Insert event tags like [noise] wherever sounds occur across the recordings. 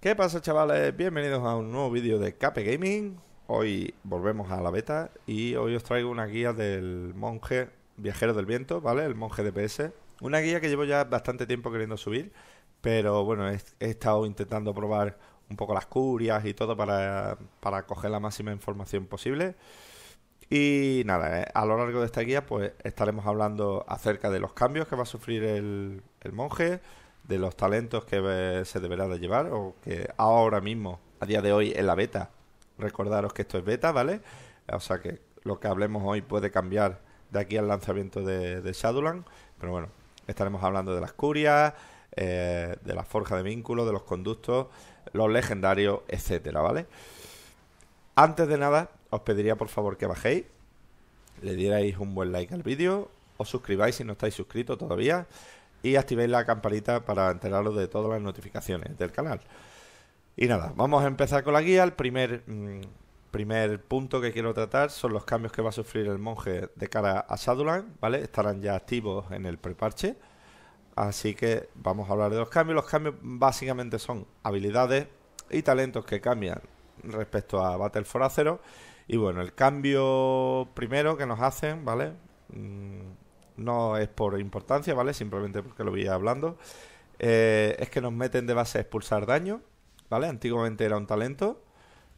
¿Qué pasa chavales? Bienvenidos a un nuevo vídeo de KP Gaming Hoy volvemos a la beta y hoy os traigo una guía del monje viajero del viento, ¿vale? El monje DPS Una guía que llevo ya bastante tiempo queriendo subir Pero bueno, he, estado intentando probar un poco las curias y todo para, coger la máxima información posible y nada, eh, a lo largo de esta guía pues estaremos hablando acerca de los cambios que va a sufrir el monje, de los talentos que eh, se deberá de llevar o que ahora mismo, a día de hoy, en la beta. Recordaros que esto es beta, ¿vale? O sea que lo que hablemos hoy puede cambiar de aquí al lanzamiento de, de Shadowland. Pero bueno, estaremos hablando de las curias, eh, de la forja de vínculos de los conductos, los legendarios, etcétera, ¿vale? Antes de nada, os pediría por favor que bajéis, le dierais un buen like al vídeo, os suscribáis si no estáis suscritos todavía y activéis la campanita para enteraros de todas las notificaciones del canal. Y nada, vamos a empezar con la guía. El primer, mm, primer punto que quiero tratar son los cambios que va a sufrir el monje de cara a Shadowland, ¿vale? Estarán ya activos en el preparche. Así que vamos a hablar de los cambios. Los cambios básicamente son habilidades y talentos que cambian respecto a Battle for Acero. Y bueno, el cambio primero que nos hacen, ¿vale? Mm, no es por importancia, ¿vale? Simplemente porque lo vi hablando. Eh, es que nos meten de base a expulsar daño, ¿vale? Antiguamente era un talento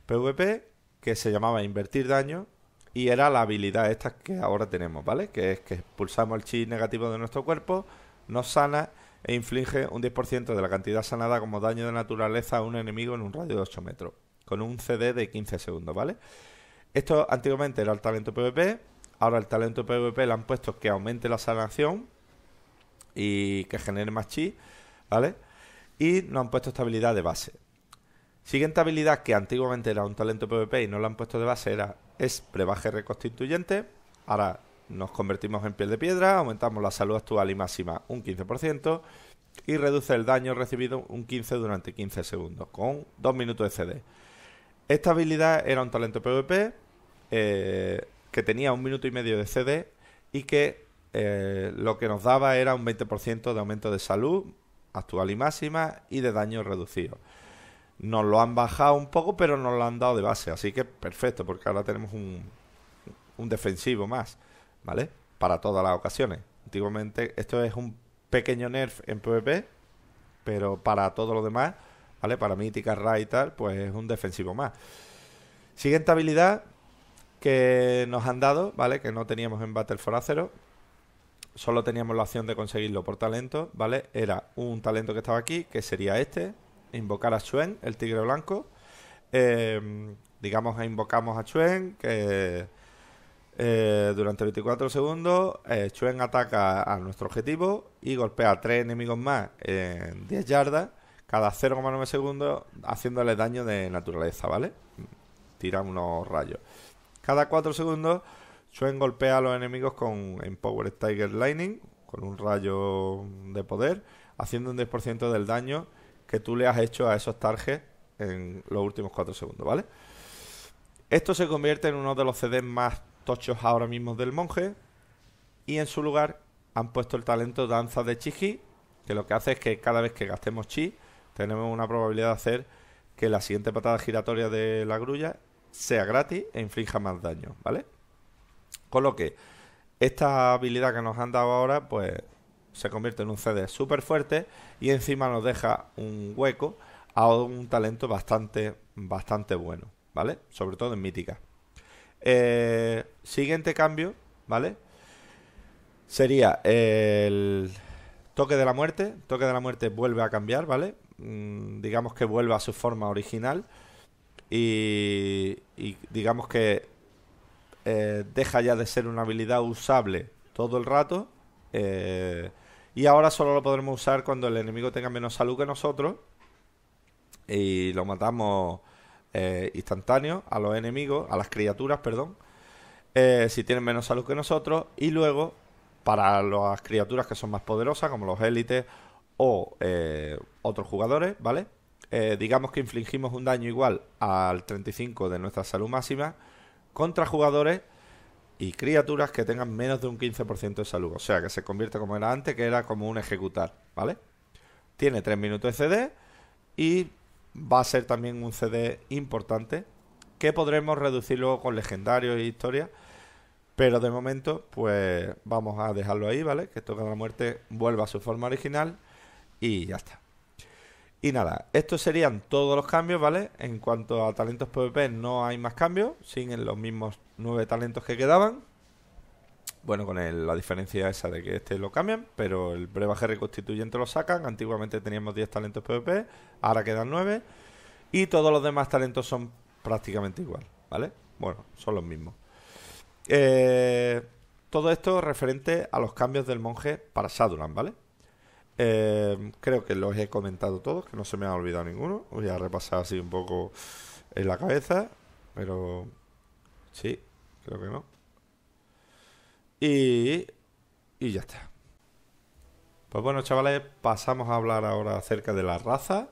PvP que se llamaba invertir daño y era la habilidad esta que ahora tenemos, ¿vale? Que es que expulsamos el chi negativo de nuestro cuerpo, nos sana e inflige un 10% de la cantidad sanada como daño de naturaleza a un enemigo en un radio de 8 metros, con un CD de 15 segundos, ¿vale? Esto antiguamente era el talento PvP, Ahora el talento PvP le han puesto que aumente la sanación y que genere más chi, ¿vale? Y no han puesto esta habilidad de base. Siguiente habilidad que antiguamente era un talento PvP y no la han puesto de base era es prebaje reconstituyente. Ahora nos convertimos en piel de piedra, aumentamos la salud actual y máxima un 15% y reduce el daño recibido un 15 durante 15 segundos con 2 minutos de CD. Esta habilidad era un talento PvP, eh, que tenía un minuto y medio de CD y que eh, lo que nos daba era un 20% de aumento de salud actual y máxima y de daño reducido. Nos lo han bajado un poco, pero nos lo han dado de base, así que perfecto, porque ahora tenemos un, un defensivo más, ¿vale? Para todas las ocasiones. Antiguamente esto es un pequeño nerf en PvP, pero para todo lo demás, ¿vale? Para mítica, Ra y tal, pues es un defensivo más. Siguiente habilidad, que nos han dado, ¿vale? Que no teníamos en Battle for Acero. Solo teníamos la opción de conseguirlo por talento, ¿vale? Era un talento que estaba aquí, que sería este. Invocar a Chuen, el tigre blanco. Digamos em, digamos, invocamos a Chuen, que eh, durante 24 segundos Chuen eh, ataca a nuestro objetivo y golpea a tres enemigos más en 10 yardas cada 0,9 segundos haciéndole daño de naturaleza, ¿vale? Tira unos rayos. Cada 4 segundos, Chuen golpea a los enemigos con Empowered Tiger Lightning, con un rayo de poder, haciendo un 10% del daño que tú le has hecho a esos targets en los últimos 4 segundos, ¿vale? Esto se convierte en uno de los CDs más tochos ahora mismo del monje. Y en su lugar han puesto el talento Danza de Chi, que lo que hace es que cada vez que gastemos chi, tenemos una probabilidad de hacer que la siguiente patada giratoria de la grulla sea gratis e inflija más daño, ¿vale? Con lo que esta habilidad que nos han dado ahora, pues se convierte en un CD súper fuerte y encima nos deja un hueco a un talento bastante, bastante bueno, ¿vale? Sobre todo en mítica. Eh, siguiente cambio, ¿vale? Sería el toque de la muerte. Toque de la muerte vuelve a cambiar, ¿vale? Mm, digamos que vuelve a su forma original y, digamos que eh, deja ya de ser una habilidad usable todo el rato. Eh, y ahora solo lo podremos usar cuando el enemigo tenga menos salud que nosotros. Y lo matamos eh, instantáneo a los enemigos, a las criaturas, perdón. si tienen menos salud que nosotros. Y luego, para las criaturas que son más poderosas, como los élites o otros jugadores, ¿vale? Eh, digamos que infligimos un daño igual al 35 de nuestra salud máxima contra jugadores y criaturas que tengan menos de un 15% de salud. O sea, que se convierte como era antes, que era como un ejecutar, ¿vale? Tiene 3 minutos de CD y va a ser también un CD importante que podremos reducir luego con legendarios y e historias. Pero de momento, pues vamos a dejarlo ahí, ¿vale? Que Toca la muerte vuelva a su forma original y ya está. Y nada, estos serían todos los cambios, ¿vale? En cuanto a talentos PvP no hay más cambios, siguen los mismos nueve talentos que quedaban. Bueno, con la diferencia esa de que este lo cambian, pero el brebaje reconstituyente lo sacan. Antiguamente teníamos 10 talentos PvP, ahora quedan 9. Y todos los demás talentos son prácticamente igual, ¿vale? Bueno, son los mismos. Eh, todo esto referente a los cambios del monje para Saduran, ¿vale? Eh, creo que los he comentado todos, que no se me ha olvidado ninguno. Voy a repasar así un poco en la cabeza, pero sí, creo que no. Y, y ya está. Pues bueno, chavales, pasamos a hablar ahora acerca de la raza.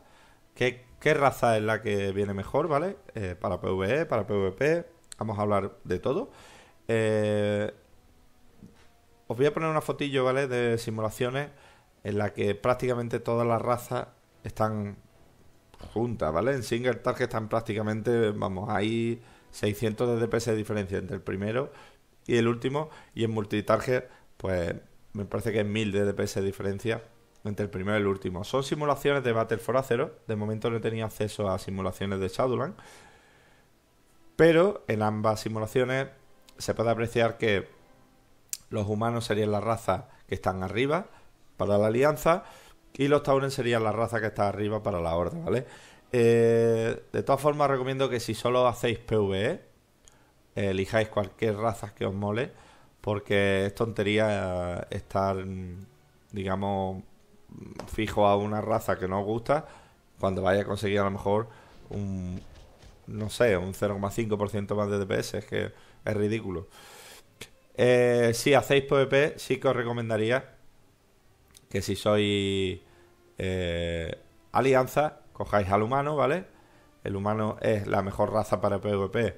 ¿Qué, raza es la que viene mejor, ¿vale? Eh, para PvE, para PvP. Vamos a hablar de todo. Eh, os voy a poner una fotillo, ¿vale? De simulaciones en la que prácticamente todas las razas están juntas, ¿vale? En single target están prácticamente, vamos, hay 600 de DPS de diferencia entre el primero y el último, y en target, pues me parece que es 1000 de DPS de diferencia entre el primero y el último. Son simulaciones de Battle for Acero, de momento no he tenido acceso a simulaciones de Shadowland, pero en ambas simulaciones se puede apreciar que los humanos serían la raza que están arriba, para la alianza y los tauren serían la raza que está arriba para la horda, ¿vale? Eh, de todas formas, recomiendo que si solo hacéis PvE, elijáis cualquier raza que os mole, porque es tontería eh, estar, digamos, fijo a una raza que no os gusta cuando vaya a conseguir a lo mejor un, no sé, un 0,5% más de DPS, es que es ridículo. Eh, si hacéis PvP, sí que os recomendaría que si sois eh, alianza, cojáis al humano, ¿vale? El humano es la mejor raza para PvP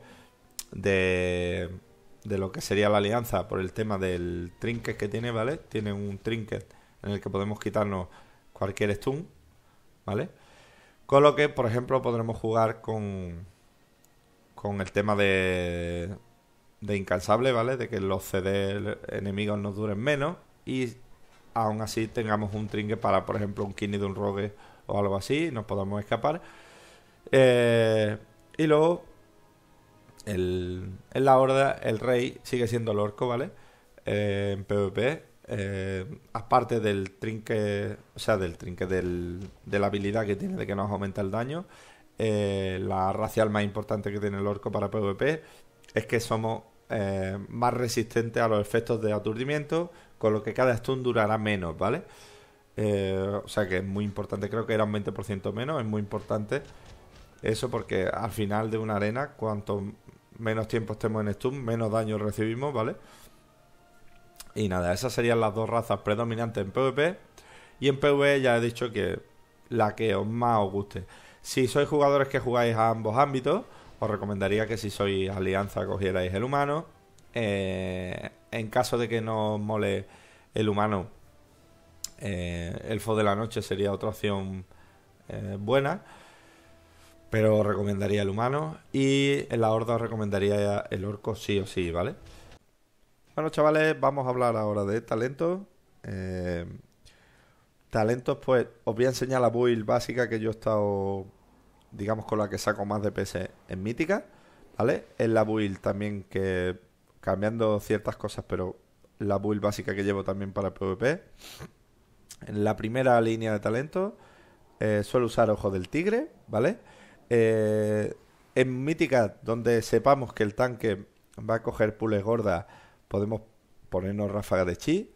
de, lo que sería la alianza por el tema del trinket que tiene, ¿vale? Tiene un trinket en el que podemos quitarnos cualquier stun, ¿vale? Con lo que, por ejemplo, podremos jugar con, con el tema de, de incansable, ¿vale? De que los CD enemigos nos duren menos y aún así tengamos un trinque para, por ejemplo, un kidney de un rogue o algo así, nos podemos escapar. Eh, y luego, en la horda, el rey sigue siendo el orco, ¿vale? Eh, en PvP. Eh, aparte del trinque, o sea, del trinque de la habilidad que tiene de que nos aumenta el daño, la racial más importante que tiene el orco para PvP es que somos más resistentes a los efectos de aturdimiento, con lo que cada stun durará menos, ¿vale? Eh, o sea que es muy importante, creo que era un 20% menos, es muy importante eso porque al final de una arena, cuanto menos tiempo estemos en stun, menos daño recibimos, ¿vale? Y nada, esas serían las dos razas predominantes en PvP. Y en PvE ya he dicho que la que os más os guste. Si sois jugadores que jugáis a ambos ámbitos, os recomendaría que si sois alianza cogierais el humano. Eh, en caso de que no mole el humano, eh, el Elfo de la Noche sería otra opción eh, buena. Pero recomendaría el humano. Y en la horda recomendaría el orco sí o sí, ¿vale? Bueno, chavales, vamos a hablar ahora de talentos. Eh, talentos, pues os voy a enseñar la build básica que yo he estado, digamos, con la que saco más de PS en mítica. ¿Vale? Es la build también que cambiando ciertas cosas, pero la build básica que llevo también para PvP. En la primera línea de talento eh, suelo usar Ojo del Tigre, ¿vale? Eh, en mítica, donde sepamos que el tanque va a coger pules gordas, podemos ponernos ráfagas de chi.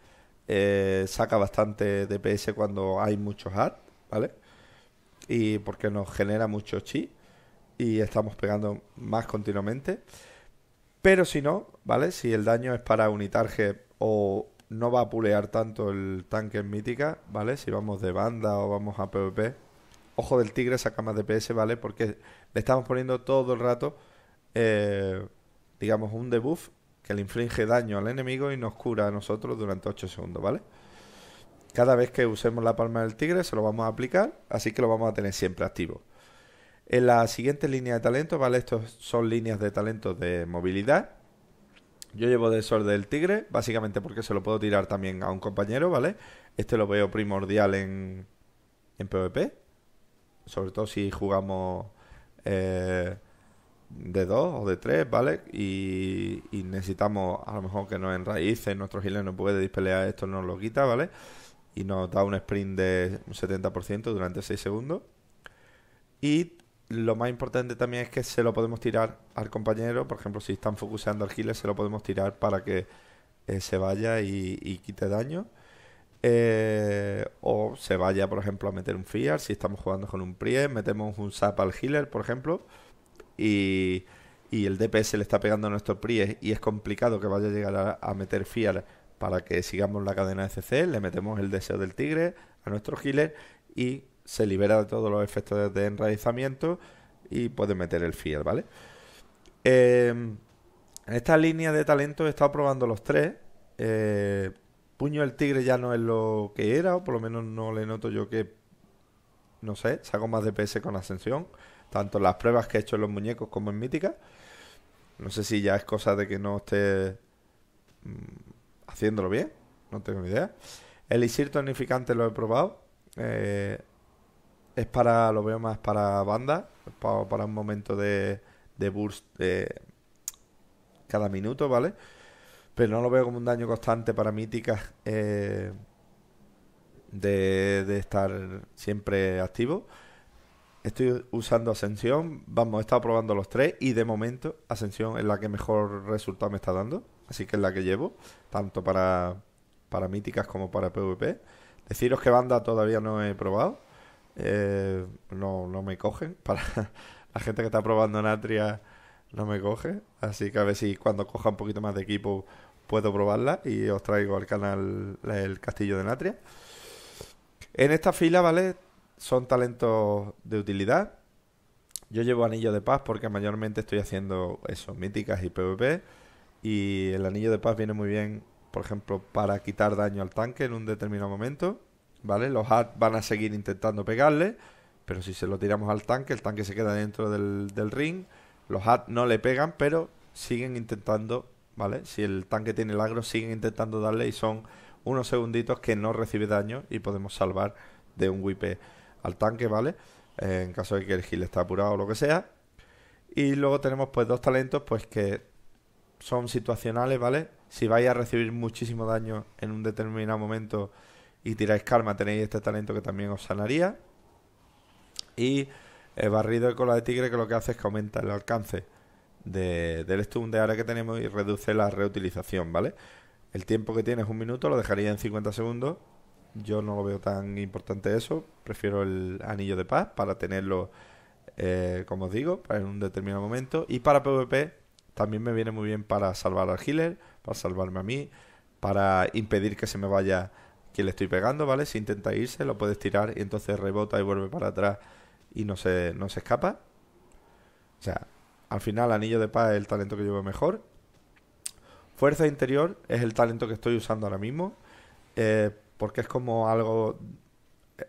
Eh, saca bastante DPS cuando hay muchos hard, ¿vale? Y porque nos genera mucho chi y estamos pegando más continuamente. Pero si no, ¿vale? Si el daño es para unitarje o no va a pulear tanto el tanque en mítica, ¿vale? Si vamos de banda o vamos a PvP. Ojo del tigre saca más DPS, ¿vale? Porque le estamos poniendo todo el rato, eh, digamos, un debuff que le inflige daño al enemigo y nos cura a nosotros durante 8 segundos, ¿vale? Cada vez que usemos la palma del tigre se lo vamos a aplicar, así que lo vamos a tener siempre activo. En la siguiente línea de talento, ¿vale? Estos son líneas de talento de movilidad. Yo llevo de Sol del Tigre, básicamente porque se lo puedo tirar también a un compañero, ¿vale? Este lo veo primordial en, en PvP. Sobre todo si jugamos eh, de 2 o de 3, ¿vale? Y, necesitamos a lo mejor que nos enraíce, Nuestro giles no puede dispelear, esto nos lo quita, ¿vale? Y nos da un sprint de un 70% durante 6 segundos. Y lo más importante también es que se lo podemos tirar al compañero. Por ejemplo, si están focuseando al healer, se lo podemos tirar para que eh, se vaya y, quite daño. Eh, o se vaya, por ejemplo, a meter un Fear. Si estamos jugando con un Prie, metemos un SAP al healer, por ejemplo. Y, y el DPS le está pegando a nuestro Prie. Y es complicado que vaya a llegar a, a meter Fear para que sigamos la cadena de CC. Le metemos el deseo del tigre a nuestro healer. Y se libera de todos los efectos de enraizamiento y puede meter el fiel, ¿vale? Em, en esta línea de talento he estado probando los tres. Eh, Puño del Tigre ya no es lo que era, o por lo menos no le noto yo que, no sé, saco más DPS con ascensión, tanto en las pruebas que he hecho en los muñecos como en mítica. No sé si ya es cosa de que no esté mm, haciéndolo bien, no tengo ni idea. El Isir tonificante lo he probado. Eh, es para, lo veo más para banda, para, un momento de, burst de cada minuto, ¿vale? Pero no lo veo como un daño constante para míticas eh, de, estar siempre activo. Estoy usando Ascensión, vamos, he estado probando los tres y de momento Ascensión es la que mejor resultado me está dando, así que es la que llevo, tanto para, para míticas como para PvP. Deciros que banda todavía no he probado, eh, no, no me cogen. [laughs] Para la gente que está probando Natria no me coge. Así que a ver si cuando coja un poquito más de equipo puedo probarla y os traigo al canal el castillo de Natria. En esta fila, ¿vale? Son talentos de utilidad. Yo llevo anillo de paz porque mayormente estoy haciendo eso, míticas y PvP. Y el anillo de paz viene muy bien, por ejemplo, para quitar daño al tanque en un determinado momento. ¿vale? Los hat van a seguir intentando pegarle, pero si se lo tiramos al tanque, el tanque se queda dentro del, ring. Los hat no le pegan, pero siguen intentando, ¿vale? Si el tanque tiene el agro, siguen intentando darle y son unos segunditos que no recibe daño y podemos salvar de un wipe al tanque, ¿vale? Eh, en caso de que el gil está apurado o lo que sea. Y luego tenemos pues dos talentos pues que son situacionales, ¿vale? Si vais a recibir muchísimo daño en un determinado momento y tiráis calma, tenéis este talento que también os sanaría. Y el eh, barrido de cola de tigre que lo que hace es que aumenta el alcance del stun de área que tenemos y reduce la reutilización, ¿vale? El tiempo que tienes un minuto, lo dejaría en 50 segundos. Yo no lo veo tan importante eso, prefiero el anillo de paz para tenerlo, eh, como os digo, en un determinado momento. Y para PvP también me viene muy bien para salvar al healer, para salvarme a mí, para impedir que se me vaya que le estoy pegando, ¿vale? Si intenta irse, lo puedes tirar y entonces rebota y vuelve para atrás y no se, no se escapa. O sea, al final Anillo de Paz es el talento que llevo mejor. Fuerza Interior es el talento que estoy usando ahora mismo. Eh, porque es como algo...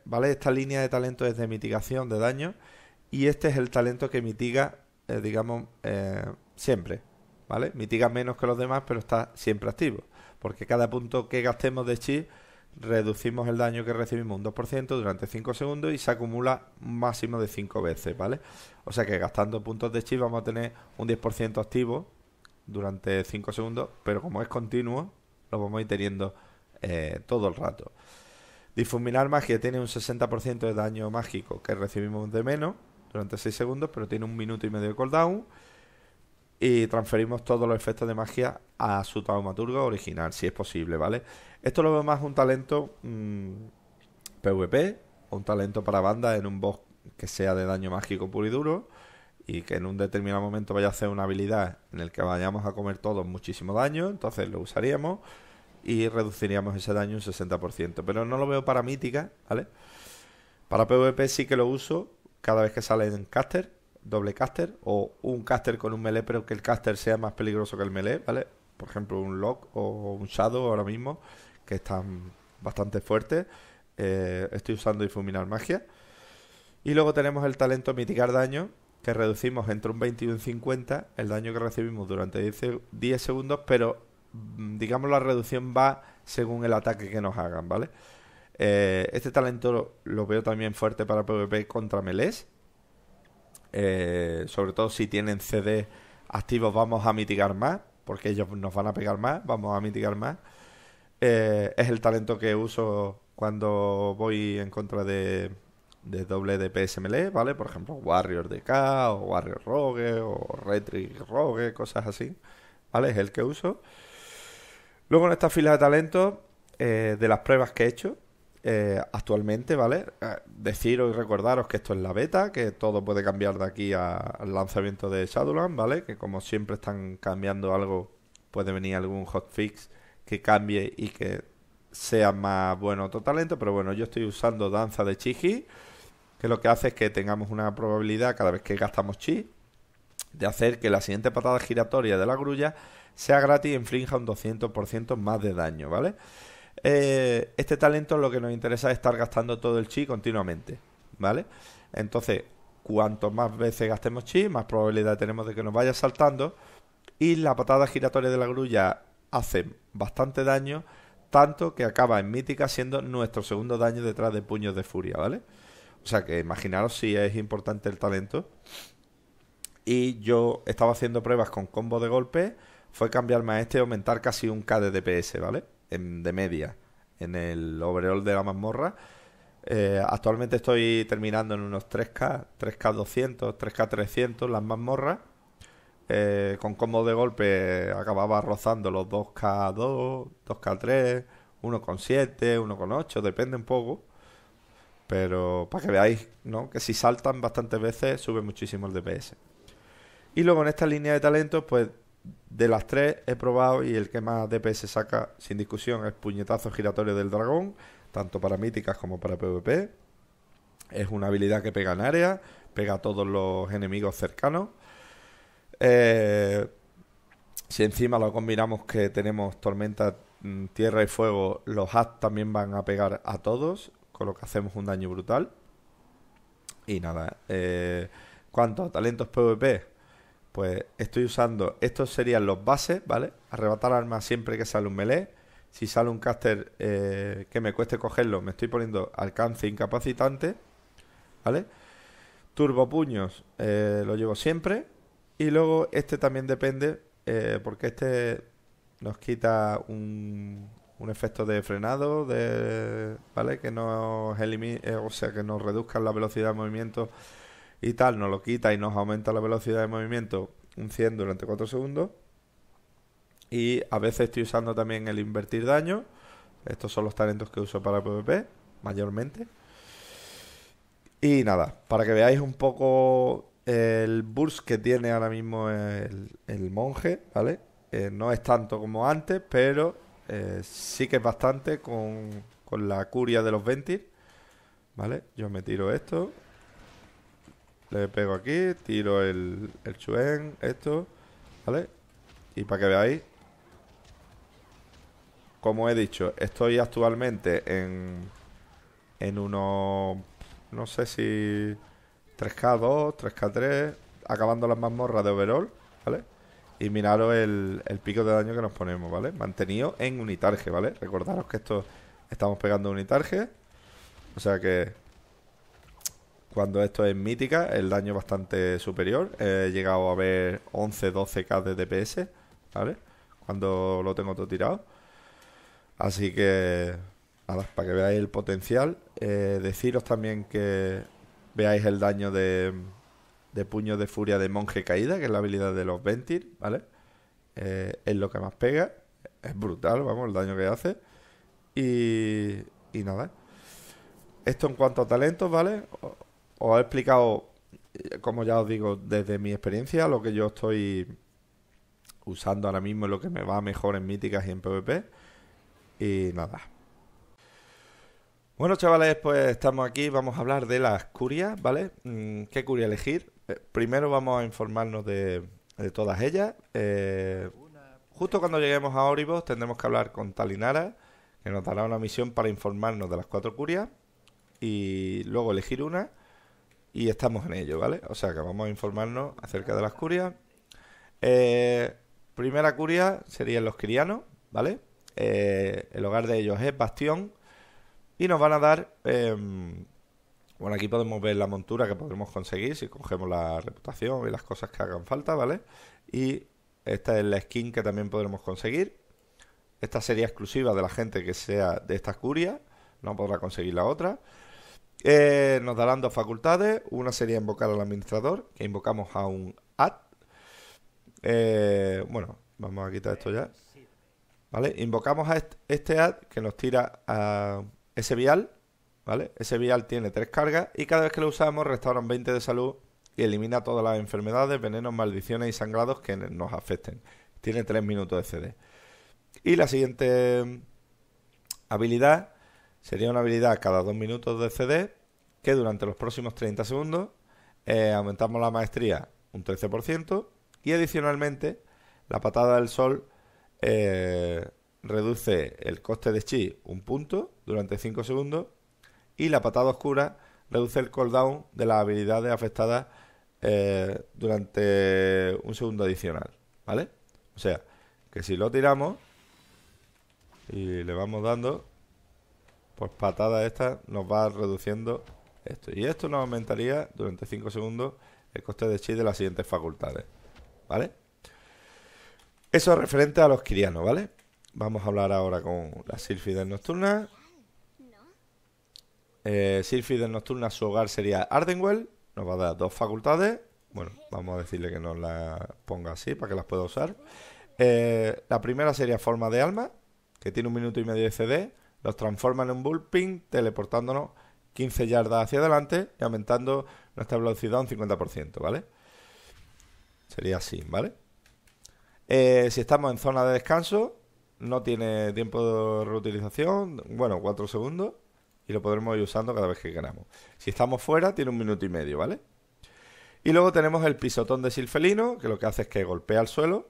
¿Vale? Esta línea de talento es de mitigación de daño. Y este es el talento que mitiga, eh, digamos, eh, siempre. ¿Vale? Mitiga menos que los demás, pero está siempre activo. Porque cada punto que gastemos de chip reducimos el daño que recibimos un 2% durante 5 segundos y se acumula máximo de 5 veces, ¿vale? O sea que gastando puntos de chip vamos a tener un 10% activo durante 5 segundos, pero como es continuo, lo vamos a ir teniendo eh, todo el rato. Difuminar magia tiene un 60% de daño mágico que recibimos de menos durante 6 segundos, pero tiene un minuto y medio de cooldown y transferimos todos los efectos de magia a su taumaturgo original, si es posible, ¿vale? Esto lo veo más un talento mm, PvP, un talento para banda en un boss que sea de daño mágico puro y duro y que en un determinado momento vaya a hacer una habilidad en el que vayamos a comer todos muchísimo daño, entonces lo usaríamos y reduciríamos ese daño un 60%, pero no lo veo para mítica, ¿vale? Para PvP sí que lo uso cada vez que sale en caster doble caster o un caster con un melee, pero que el caster sea más peligroso que el melee, ¿vale? Por ejemplo, un Lock o un Shadow ahora mismo, que están bastante fuertes. Eh, estoy usando difuminar magia. Y luego tenemos el talento mitigar daño, que reducimos entre un 21 y un 50 el daño que recibimos durante 10, segundos, pero mm, digamos la reducción va según el ataque que nos hagan, ¿vale? Eh, este talento lo, lo, veo también fuerte para PvP contra melees, eh, sobre todo si tienen CD activos, vamos a mitigar más, porque ellos nos van a pegar más, vamos a mitigar más. Eh, es el talento que uso cuando voy en contra de, doble de PSML ¿vale? Por ejemplo, Warrior DK o Warrior Rogue o Retric Rogue, cosas así, ¿vale? Es el que uso. Luego en esta fila de talentos, eh, de las pruebas que he hecho, eh, actualmente, ¿vale? Eh, deciros y recordaros que esto es la beta, que todo puede cambiar de aquí al lanzamiento de Shadowland, ¿vale? Que como siempre están cambiando algo, puede venir algún hotfix que cambie y que sea más bueno otro talento, pero bueno, yo estoy usando danza de Chigi que lo que hace es que tengamos una probabilidad cada vez que gastamos chi de hacer que la siguiente patada giratoria de la grulla sea gratis y e inflinja un 200% más de daño, ¿vale? Eh, este talento lo que nos interesa es estar gastando todo el chi continuamente, ¿vale? Entonces, cuanto más veces gastemos chi, más probabilidad tenemos de que nos vaya saltando y la patada giratoria de la grulla hace bastante daño, tanto que acaba en mítica siendo nuestro segundo daño detrás de puños de furia, ¿vale? O sea que imaginaros si es importante el talento. Y yo estaba haciendo pruebas con combo de golpe, fue cambiarme a este y aumentar casi un K de DPS, ¿vale? de media en el overall de la mazmorra. Eh, actualmente estoy terminando en unos 3K, 3K200, 3K300 las mazmorras. Eh, con combo de golpe acababa rozando los 2K2, 2K3, 1,7, 1,8, depende un poco. Pero para que veáis ¿no? que si saltan bastantes veces sube muchísimo el DPS. Y luego en esta línea de talentos, pues de las tres he probado y el que más DPS saca sin discusión es Puñetazo Giratorio del Dragón, tanto para míticas como para PvP. Es una habilidad que pega en área, pega a todos los enemigos cercanos. Eh, si encima lo combinamos que tenemos tormenta, mm, tierra y fuego, los Hats también van a pegar a todos, con lo que hacemos un daño brutal. Y nada, eh, cuanto a ¿Talentos PvP? pues estoy usando, estos serían los bases, ¿vale? Arrebatar armas siempre que sale un melee. Si sale un caster eh, que me cueste cogerlo, me estoy poniendo alcance incapacitante, ¿vale? Turbo puños eh, lo llevo siempre. Y luego este también depende, eh, porque este nos quita un, un efecto de frenado, de, ¿vale? Que nos elimine, o sea, que nos reduzca la velocidad de movimiento y tal, nos lo quita y nos aumenta la velocidad de movimiento un 100 durante 4 segundos. Y a veces estoy usando también el invertir daño. Estos son los talentos que uso para PvP, mayormente. Y nada, para que veáis un poco el burst que tiene ahora mismo el, monje, ¿vale? Eh, no es tanto como antes, pero eh, sí que es bastante con, con la curia de los Ventir. ¿Vale? Yo me tiro esto le pego aquí, tiro el, el chuen, esto, ¿vale? Y para que veáis, como he dicho, estoy actualmente en, en uno no sé si 3K2, 3K3, acabando las mazmorras de overall, ¿vale? Y miraros el, pico de daño que nos ponemos, ¿vale? Mantenido en unitarje, ¿vale? Recordaros que esto estamos pegando unitarje, o sea que cuando esto es mítica, el daño es bastante superior. He llegado a ver 11, 12k de DPS, ¿vale? Cuando lo tengo todo tirado. Así que, para que veáis el potencial. Eh, deciros también que veáis el daño de, de puño de furia de monje caída, que es la habilidad de los Ventir, ¿vale? Eh, es lo que más pega. Es brutal, vamos, el daño que hace. Y, y nada. Esto en cuanto a talentos, ¿vale? os he explicado, eh, como ya os digo, desde mi experiencia, lo que yo estoy usando ahora mismo, lo que me va mejor en míticas y en PvP. Y nada. Bueno, chavales, pues estamos aquí. Vamos a hablar de las curias, ¿vale? Mm, ¿Qué curia elegir? Eh, primero vamos a informarnos de, todas ellas. Eh, justo cuando lleguemos a Oribos, tendremos que hablar con Talinara, que nos dará una misión para informarnos de las cuatro curias. Y luego elegir una y estamos en ello, ¿vale? O sea que vamos a informarnos acerca de las curias. Eh, primera curia serían los crianos, ¿vale? Eh, el hogar de ellos es Bastión y nos van a dar... Em, bueno, aquí podemos ver la montura que podremos conseguir si cogemos la reputación y las cosas que hagan falta, ¿vale? Y esta es la skin que también podremos conseguir. Esta sería exclusiva de la gente que sea de estas curia, no podrá conseguir la otra. Eh, nos darán dos facultades. Una sería invocar al administrador, que invocamos a un ad. Eh, bueno, vamos a quitar esto ya. ¿Vale? Invocamos a este ad que nos tira a ese vial. ¿Vale? Ese vial tiene tres cargas y cada vez que lo usamos restauran 20 de salud y elimina todas las enfermedades, venenos, maldiciones y sangrados que nos afecten. Tiene tres minutos de CD. Y la siguiente habilidad Sería una habilidad cada 2 minutos de CD que durante los próximos 30 segundos eh, aumentamos la maestría un 13% y adicionalmente la patada del sol eh, reduce el coste de chi un punto durante 5 segundos y la patada oscura reduce el cooldown de las habilidades afectadas eh, durante un segundo adicional, ¿vale? O sea, que si lo tiramos y le vamos dando, pues patada esta nos va reduciendo esto. Y esto nos aumentaría durante 5 segundos el coste de chi de las siguientes facultades. ¿Vale? Eso es referente a los kirianos, ¿vale? Vamos a hablar ahora con las silfides nocturnas. Eh, silfides Nocturna, su hogar sería Ardenwell. Nos va a dar dos facultades. Bueno, vamos a decirle que nos las ponga así para que las pueda usar. Eh, la primera sería forma de alma, que tiene un minuto y medio de CD los transforma en un bullping, teleportándonos 15 yardas hacia adelante y aumentando nuestra velocidad un 50%, ¿vale? Sería así, ¿vale? Eh, si estamos en zona de descanso, no tiene tiempo de reutilización, bueno, 4 segundos, y lo podremos ir usando cada vez que queramos. Si estamos fuera, tiene un minuto y medio, ¿vale? Y luego tenemos el pisotón de Silfelino, que lo que hace es que golpea el suelo,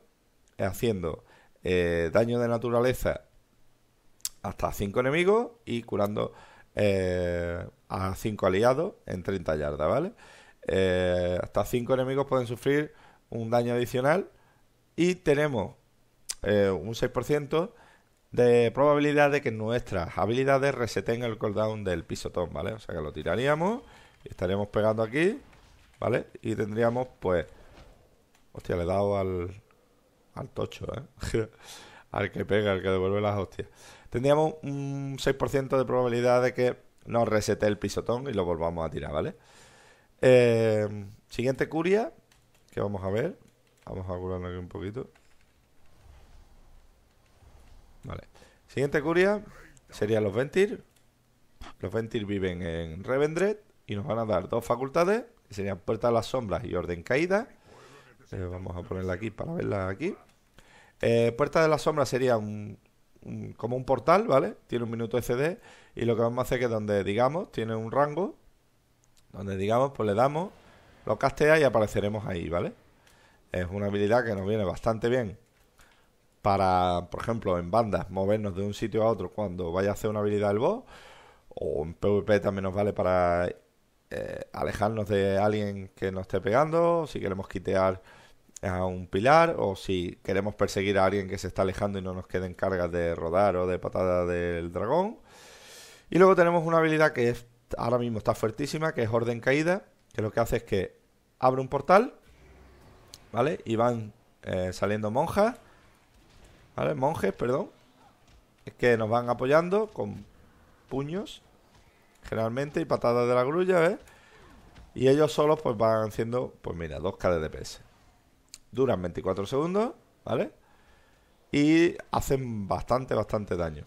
haciendo eh, daño de naturaleza hasta 5 enemigos y curando eh, a 5 aliados en 30 yardas, ¿vale? Eh, hasta 5 enemigos pueden sufrir un daño adicional y tenemos eh, un 6% de probabilidad de que nuestras habilidades reseten el cooldown del pisotón, ¿vale? O sea que lo tiraríamos y estaríamos pegando aquí, ¿vale? Y tendríamos, pues... Hostia, le he dado al, al tocho, ¿eh? [laughs] al que pega, al que devuelve las hostias tendríamos un 6% de probabilidad de que nos resete el pisotón y lo volvamos a tirar, ¿vale? Eh, siguiente curia, que vamos a ver. Vamos a curarnos aquí un poquito. Vale. Siguiente curia serían los Ventir. Los Ventir viven en Revendred y nos van a dar dos facultades, serían Puerta de las Sombras y Orden Caída. Eh, vamos a ponerla aquí para verla aquí. Eh, Puerta de las Sombras sería un como un portal, ¿vale? Tiene un minuto SD y lo que vamos a hacer es que donde digamos, tiene un rango, donde digamos, pues le damos, lo castea y apareceremos ahí, ¿vale? Es una habilidad que nos viene bastante bien para, por ejemplo, en bandas, movernos de un sitio a otro cuando vaya a hacer una habilidad el boss, o en PvP también nos vale para eh, alejarnos de alguien que nos esté pegando, si queremos quitear a un pilar o si queremos perseguir a alguien que se está alejando y no nos queden cargas de rodar o de patada del dragón. Y luego tenemos una habilidad que ahora mismo está fuertísima, que es orden caída, que lo que hace es que abre un portal, ¿vale? Y van eh, saliendo monjas, ¿vale? Monjes, perdón, que nos van apoyando con puños, generalmente, y patadas de la grulla, Y ellos solos pues van haciendo, pues mira, dos k de duran 24 segundos, ¿vale? Y hacen bastante, bastante daño.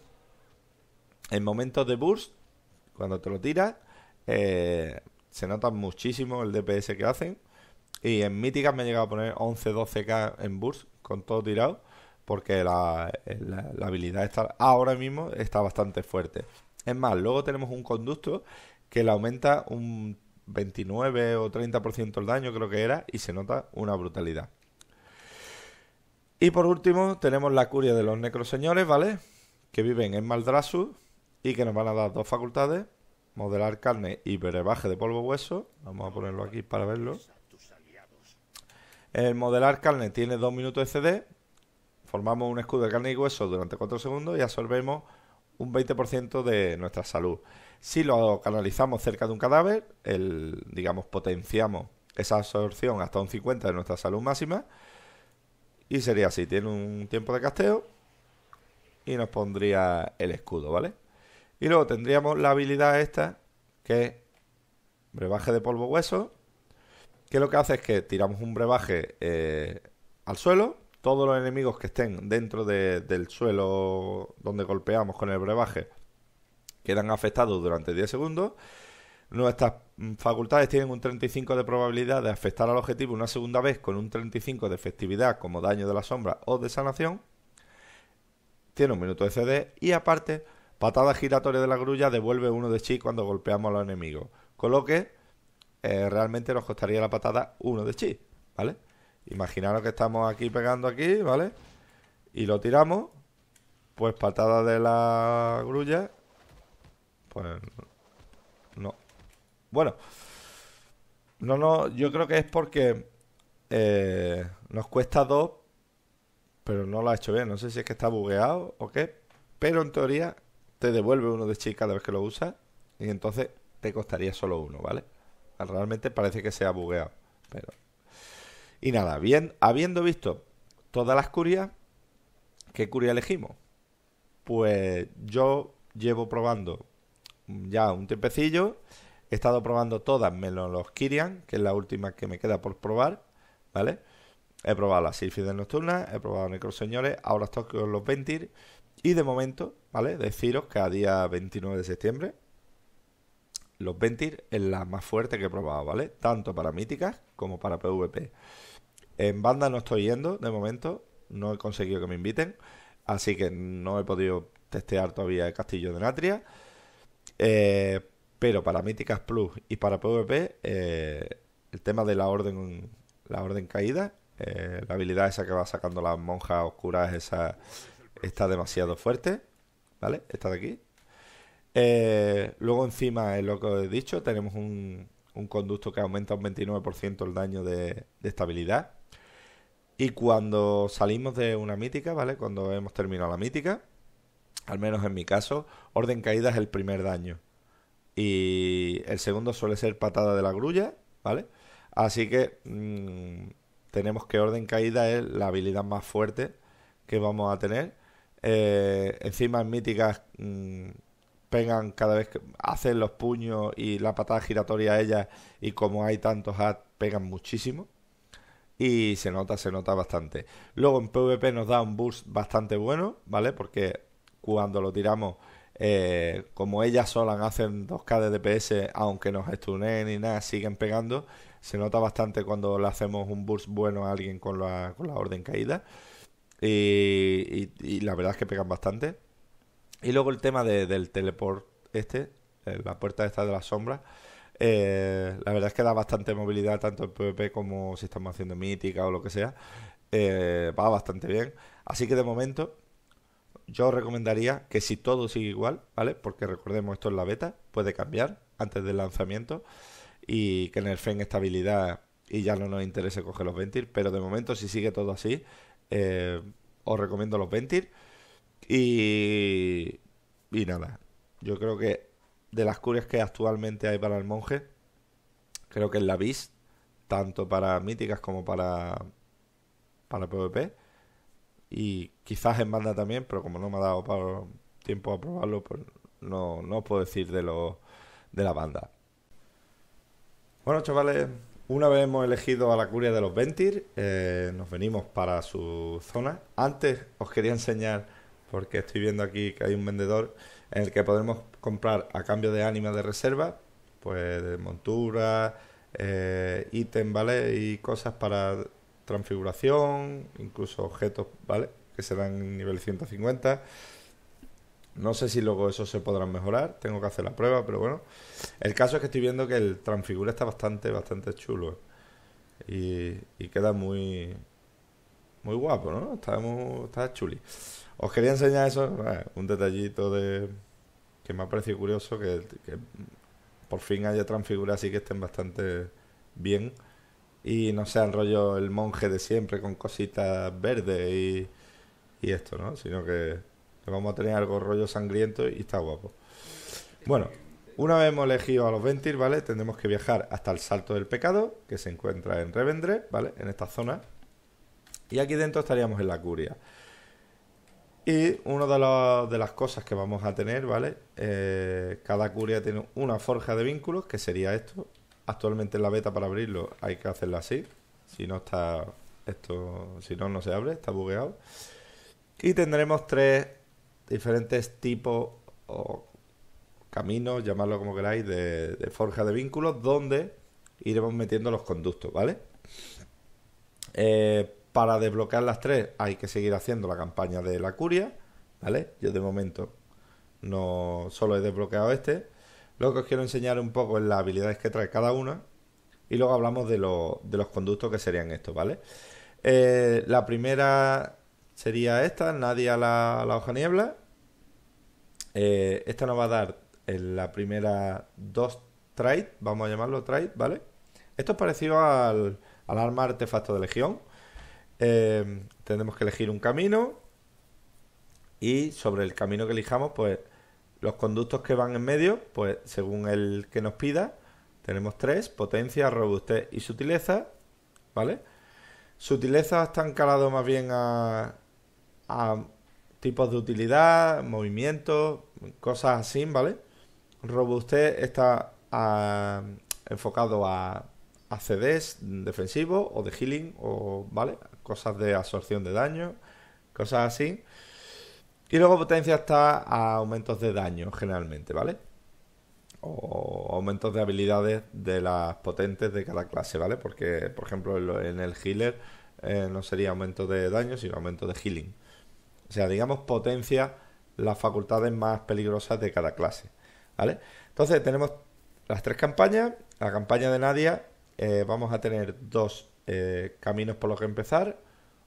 En momentos de burst, cuando te lo tiras, eh, se nota muchísimo el DPS que hacen. Y en míticas me he llegado a poner 11-12k en burst con todo tirado. Porque eh, la, habilidad está, ahora mismo está bastante fuerte. Es más, luego tenemos un conducto que le aumenta un 29 o 30% el daño, creo que era, y se nota una brutalidad. Y por último, tenemos la curia de los necroseñores, ¿vale? Que viven en Maldrasu y que nos van a dar dos facultades: modelar carne y berebaje de polvo hueso. Vamos a ponerlo aquí para verlo. El modelar carne tiene dos minutos de CD. Formamos un escudo de carne y hueso durante 4 segundos y absorbemos un 20% de nuestra salud. Si lo canalizamos cerca de un cadáver, el, digamos, potenciamos esa absorción hasta un 50% de nuestra salud máxima. Y sería así, tiene un tiempo de casteo y nos pondría el escudo, ¿vale? Y luego tendríamos la habilidad esta, que es brebaje de polvo hueso, que lo que hace es que tiramos un brebaje eh, al suelo, todos los enemigos que estén dentro del suelo donde golpeamos con el brebaje quedan afectados durante 10 segundos Nuestras facultades tienen un 35 de probabilidad de afectar al objetivo una segunda vez con un 35 de efectividad como daño de la sombra o de sanación. Tiene un minuto de CD y aparte, patada giratoria de la grulla devuelve uno de chi cuando golpeamos a los enemigos. Con lo que eh, realmente nos costaría la patada uno de chi, ¿vale? Imaginaros que estamos aquí pegando aquí, ¿vale? Y lo tiramos, pues patada de la grulla, pues bueno, no, no, yo creo que es porque eh, nos cuesta dos, pero no lo ha hecho bien. No sé si es que está bugueado o qué, pero en teoría te devuelve uno de chica cada vez que lo usas y entonces te costaría solo uno, ¿vale? Realmente parece que se ha bugueado, pero... Y nada, bien, habiendo visto todas las curias, ¿qué curia elegimos? Pues yo llevo probando ya un tiempecillo He estado probando todas menos los Kirian, que es la última que me queda por probar, ¿vale? He probado las Sylphides Nocturnas, he probado Necroseñores, ahora estoy con los Ventir. Y de momento, ¿vale? Deciros que a día 29 de septiembre, los Ventir es la más fuerte que he probado, ¿vale? Tanto para míticas como para PvP. En banda no estoy yendo de momento, no he conseguido que me inviten, así que no he podido testear todavía el castillo de Natria. Eh, pero para Míticas Plus y para PvP, eh, el tema de la orden, la orden caída, eh, la habilidad esa que va sacando las monjas oscuras, esa está demasiado fuerte. ¿Vale? Esta de aquí. Eh, luego encima, es lo que os he dicho, tenemos un, conducto que aumenta un 29% el daño de, de estabilidad. Y cuando salimos de una mítica, ¿vale? Cuando hemos terminado la mítica, al menos en mi caso, orden caída es el primer daño. Y el segundo suele ser patada de la grulla, ¿vale? Así que mm, tenemos que orden caída es la habilidad más fuerte que vamos a tener. Eh, encima míticas mm, pegan cada vez que hacen los puños y la patada giratoria a ellas y como hay tantos hats pegan muchísimo y se nota, se nota bastante. Luego en PvP nos da un boost bastante bueno, ¿vale? Porque cuando lo tiramos eh, como ellas solas hacen 2K de DPS, aunque nos estunen y nada, siguen pegando. Se nota bastante cuando le hacemos un burst bueno a alguien con la, con la orden caída. Y, la verdad es que pegan bastante. Y luego el tema del teleport este, eh, la puerta esta de la sombra. Eh, la verdad es que da bastante movilidad tanto el PvP como si estamos haciendo mítica o lo que sea. va bastante bien. Así que de momento yo os recomendaría que si todo sigue igual, ¿vale? Porque recordemos, esto es la beta, puede cambiar antes del lanzamiento y que el fen estabilidad y ya no nos interese coger los Ventir, pero de momento si sigue todo así, eh, os recomiendo los Ventir y, y nada, yo creo que de las curias que actualmente hay para el monje, creo que es la bis, tanto para míticas como para, para PvP, y quizás en banda también, pero como no me ha dado para tiempo a probarlo, pues no, os puedo decir de, lo, de la banda. Bueno, chavales, una vez hemos elegido a la curia de los Ventir, eh, nos venimos para su zona. Antes os quería enseñar, porque estoy viendo aquí que hay un vendedor en el que podremos comprar a cambio de ánima de reserva, pues de montura, eh, ítem, ¿vale? Y cosas para transfiguración, incluso objetos, ¿vale? Que serán nivel 150. No sé si luego eso se podrán mejorar, tengo que hacer la prueba, pero bueno. El caso es que estoy viendo que el transfigura está bastante, bastante chulo. ¿eh? Y, queda muy muy guapo, ¿no? Está, muy, está chuli. Os quería enseñar eso, un detallito de que me ha parecido curioso, que, por fin haya transfiguras así que estén bastante bien y no sean rollo el monje de siempre con cositas verdes y, esto, ¿no? Sino que vamos a tener algo rollo sangriento y está guapo. Bueno, una vez hemos elegido a los Ventir, ¿vale? Tendremos que viajar hasta el Salto del Pecado, que se encuentra en Revendre, ¿vale? En esta zona. Y aquí dentro estaríamos en la Curia. Y una de, las cosas que vamos a tener, ¿vale? Eh, cada curia tiene una forja de vínculos, que sería esto, actualmente en la beta para abrirlo hay que hacerla así. Si no está esto, si no, no se abre, está bugueado. Y tendremos tres diferentes tipos o caminos, llamarlo como queráis, de, forja de vínculos, donde iremos metiendo los conductos, ¿vale? Eh, para desbloquear las tres hay que seguir haciendo la campaña de la curia, ¿vale? Yo de momento no solo he desbloqueado este. Luego que os quiero enseñar un poco en las habilidades que trae cada una y luego hablamos de, los conductos que serían estos, ¿vale? Eh, la primera sería esta, Nadia la, la hoja niebla. Eh, esta nos va a dar en la primera dos trades, vamos a llamarlo trade, ¿vale? Esto es parecido al, al arma artefacto de legión. Eh, Tenemos que elegir un camino y sobre el camino que elijamos, pues los conductos que van en medio, pues según el que nos pida, tenemos tres, potencia, robustez y sutileza, ¿vale? Sutileza está encarado más bien a, a tipos de utilidad, movimientos, cosas así, ¿vale? Robustez está enfocado a, a CDs defensivos o de healing o, ¿vale? Cosas de absorción de daño, cosas así. Y luego potencia está a aumentos de daño, generalmente, ¿vale? O aumentos de habilidades de las potentes de cada clase, ¿vale? Porque, por ejemplo, en el healer eh, no sería aumento de daño, sino aumento de healing. O sea, digamos, potencia las facultades más peligrosas de cada clase, ¿vale? Entonces, tenemos las tres campañas. La campaña de Nadia, eh, vamos a tener dos eh, caminos por los que empezar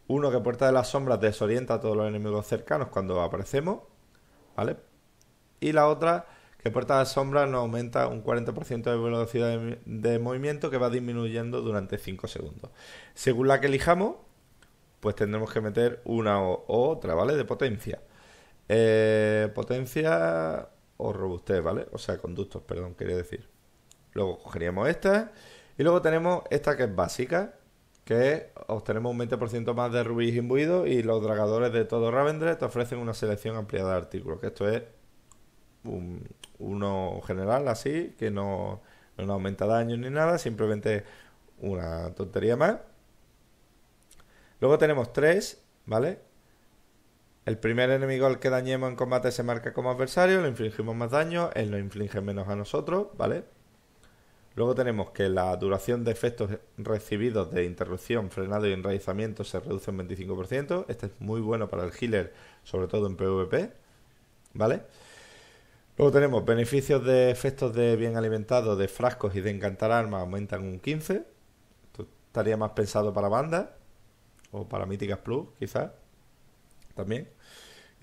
uno que Puerta de las Sombras desorienta a todos los enemigos cercanos cuando aparecemos, ¿vale? Y la otra, que Puerta de la Sombras nos aumenta un 40% de velocidad de, movimiento que va disminuyendo durante 5 segundos. Según la que elijamos, pues tendremos que meter una o, otra, ¿vale? De potencia. Eh, potencia o robustez, ¿vale? O sea, conductos, perdón, quería decir. Luego cogeríamos esta. Y luego tenemos esta que es básica, que obtenemos un 20% más de rubíes imbuidos y los dragadores de todo Ravendret te ofrecen una selección ampliada de artículos, que esto es uno general así, que no, no aumenta daño ni nada, simplemente una tontería más. Luego tenemos tres, ¿vale? El primer enemigo al que dañemos en combate se marca como adversario, le infligimos más daño, él nos inflige menos a nosotros, ¿vale? Luego tenemos que la duración de efectos recibidos de interrupción, frenado y enraizamiento se reduce un 25%. Este es muy bueno para el healer, sobre todo en PvP. ¿Vale? Luego tenemos beneficios de efectos de bien alimentado, de frascos y de encantar armas aumentan un 15%. Esto estaría más pensado para bandas o para míticas plus, quizás. También.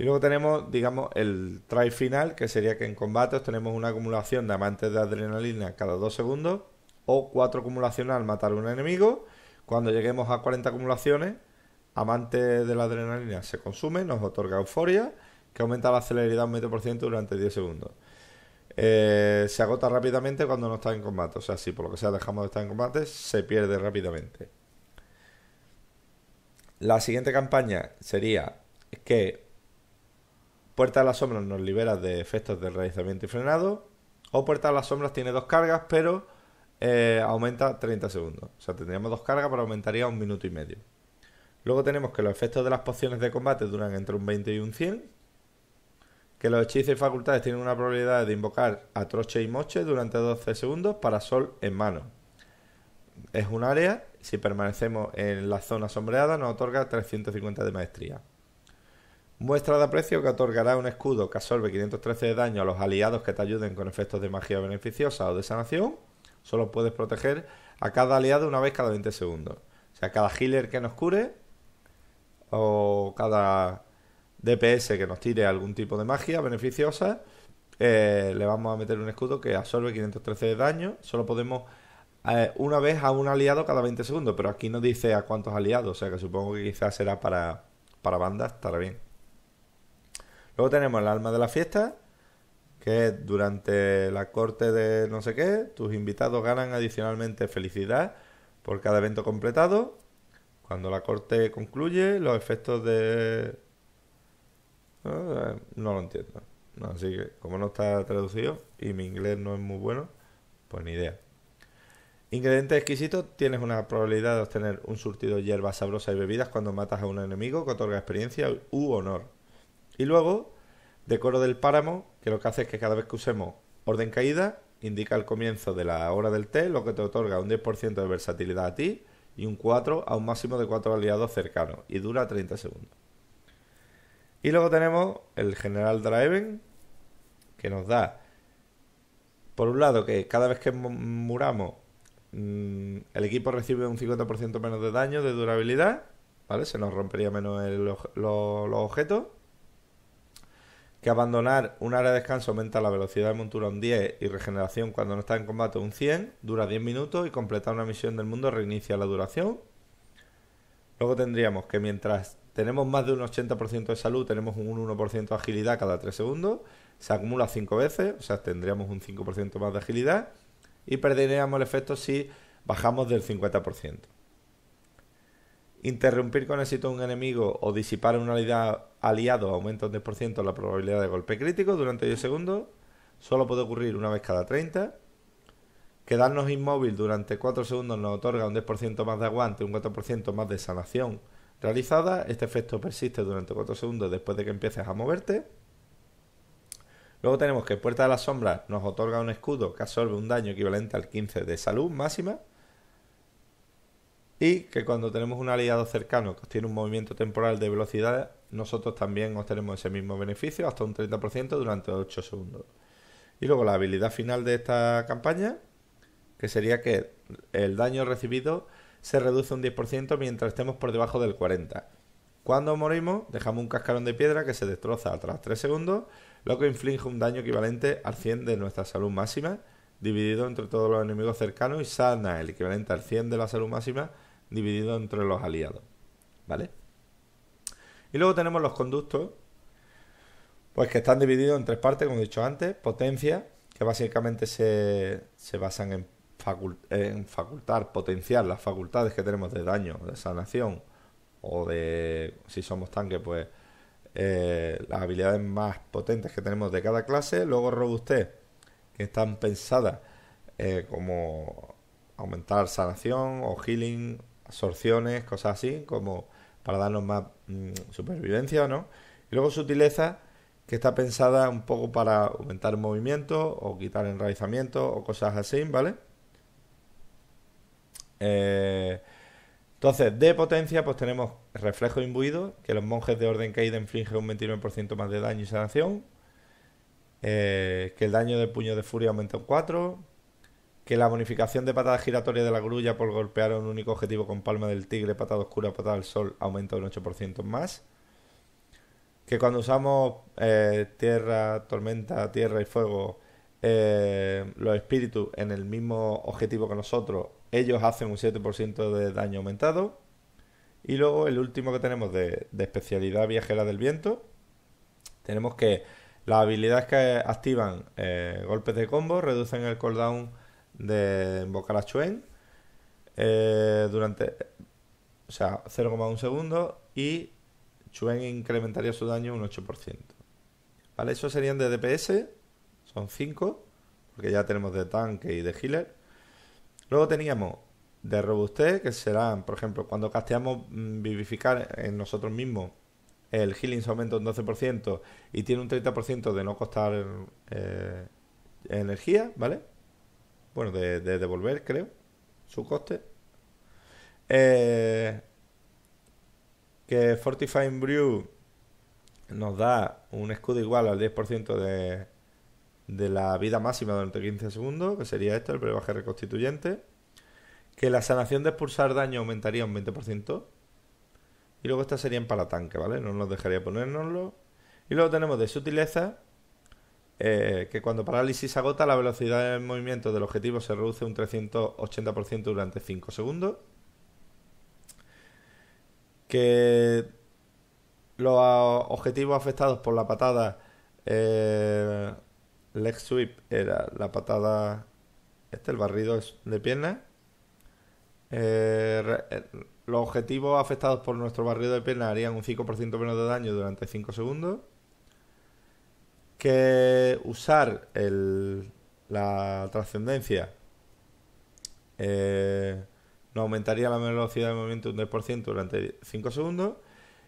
Y luego tenemos, digamos, el try final, que sería que en combates tenemos una acumulación de amantes de adrenalina cada 2 segundos o 4 acumulaciones al matar un enemigo. Cuando lleguemos a 40 acumulaciones, amantes de la adrenalina se consume, nos otorga euforia, que aumenta la celeridad un 20% durante 10 segundos. Eh, se agota rápidamente cuando no está en combate. O sea, si por lo que sea dejamos de estar en combate, se pierde rápidamente. La siguiente campaña sería que Puerta a las Sombras nos libera de efectos de realizamiento y frenado. O Puerta de las Sombras tiene dos cargas, pero eh, aumenta 30 segundos. O sea, tendríamos dos cargas, pero aumentaría un minuto y medio. Luego tenemos que los efectos de las pociones de combate duran entre un 20 y un 100. Que los hechizos y facultades tienen una probabilidad de invocar a Troche y Moche durante 12 segundos para Sol en mano. Es un área, si permanecemos en la zona sombreada, nos otorga 350 de maestría. Muestra de aprecio que otorgará un escudo que absorbe 513 de daño a los aliados que te ayuden con efectos de magia beneficiosa o de sanación. Solo puedes proteger a cada aliado una vez cada 20 segundos. O sea, cada healer que nos cure o cada DPS que nos tire algún tipo de magia beneficiosa, eh, le vamos a meter un escudo que absorbe 513 de daño. Solo podemos eh, una vez a un aliado cada 20 segundos, pero aquí no dice a cuántos aliados, o sea que supongo que quizás será para, para bandas, estará bien. Luego tenemos el alma de la fiesta, que es durante la corte de no sé qué, tus invitados ganan adicionalmente felicidad por cada evento completado. Cuando la corte concluye, los efectos de... Ah, no, lo entiendo. así que como no está traducido y mi inglés no es muy bueno, pues ni idea. Ingredientes exquisitos, tienes una probabilidad de obtener un surtido de hierbas sabrosas y bebidas cuando matas a un enemigo que otorga experiencia u honor. Y luego, decoro del páramo, que lo que hace es que cada vez que usemos orden caída, indica el comienzo de la hora del té, lo que te otorga un 10% de versatilidad a ti y un 4 a un máximo de 4 aliados cercanos, y dura 30 segundos. Y luego tenemos el General driving, que nos da, por un lado, que cada vez que muramos, mm, el equipo recibe un 50% menos de daño de durabilidad, ¿vale? Se nos rompería menos los objetos que abandonar un área de descanso aumenta la velocidad de montura un 10 y regeneración cuando no está en combate un 100, dura 10 minutos y completar una misión del mundo reinicia la duración. Luego tendríamos que mientras tenemos más de un 80% de salud, tenemos un 1% de agilidad cada 3 segundos, se acumula 5 veces, o sea, tendríamos un 5% más de agilidad y perderíamos el efecto si bajamos del 50%. Interrumpir con éxito a un enemigo o disipar un aliado aumenta un 10% la probabilidad de golpe crítico durante 10 segundos. Solo puede ocurrir una vez cada 30. Quedarnos inmóvil durante 4 segundos nos otorga un 10% más de aguante, y un 4% más de sanación realizada. Este efecto persiste durante 4 segundos después de que empieces a moverte. Luego tenemos que Puerta de la sombra nos otorga un escudo que absorbe un daño equivalente al 15 de salud máxima y que cuando tenemos un aliado cercano que tiene un movimiento temporal de velocidad, nosotros también obtenemos ese mismo beneficio hasta un 30% durante 8 segundos. Y luego la habilidad final de esta campaña, que sería que el daño recibido se reduce un 10% mientras estemos por debajo del 40%. Cuando morimos, dejamos un cascarón de piedra que se destroza tras 3 segundos, lo que inflige un daño equivalente al 100 de nuestra salud máxima, dividido entre todos los enemigos cercanos y sana el equivalente al 100 de la salud máxima dividido entre los aliados. ¿Vale? Y luego tenemos los conductos, pues que están divididos en tres partes, como he dicho antes, potencia, que básicamente se, basan en, en facultar, potenciar las facultades que tenemos de daño, de sanación, o de, si somos tanque, pues eh, las habilidades más potentes que tenemos de cada clase. Luego robustez, que están pensadas eh, como aumentar sanación o healing absorciones, cosas así, como para darnos más mm, supervivencia o ¿no? Y luego sutileza, que está pensada un poco para aumentar el movimiento o quitar enraizamiento o cosas así, ¿vale? Eh, entonces, de potencia, pues tenemos reflejo imbuido, que los monjes de orden Kaiden infligen un 29% más de daño y sanación. Eh, que el daño de puño de furia aumenta un 4 que la bonificación de patada giratoria de la grulla por golpear un único objetivo con palma del tigre, patada oscura, patada del sol, aumenta un 8% más. Que cuando usamos eh, tierra, tormenta, tierra y fuego, eh, los espíritus en el mismo objetivo que nosotros, ellos hacen un 7% de daño aumentado. Y luego el último que tenemos de, especialidad viajera del viento, tenemos que las habilidades que activan eh, golpes de combo reducen el cooldown de a eh, durante, o sea, 0,1 segundo y Chuen incrementaría su daño un 8%. ¿Vale? Esos serían de DPS, son 5, porque ya tenemos de tanque y de healer. Luego teníamos de robustez, que serán, por ejemplo, cuando casteamos mm, vivificar en nosotros mismos, el healing se aumenta un 12% y tiene un 30% de no costar eh, energía, ¿vale? bueno, de, devolver, creo, su coste. Eh, que Fortifying Brew nos da un escudo igual al 10% de, de la vida máxima durante 15 segundos, que sería esto, el brebaje reconstituyente. Que la sanación de expulsar daño aumentaría un 20%. Y luego esta sería para tanque, ¿vale? No nos dejaría ponérnoslo. Y luego tenemos de sutileza, eh, que cuando parálisis agota, la velocidad de movimiento del objetivo se reduce un 380% durante 5 segundos. Que los objetivos afectados por la patada eh, leg sweep era la patada este el barrido de pierna eh, los objetivos afectados por nuestro barrido de pierna harían un 5% menos de daño durante 5 segundos que usar el, la trascendencia eh, nos aumentaría la velocidad de movimiento un 10% durante 5 segundos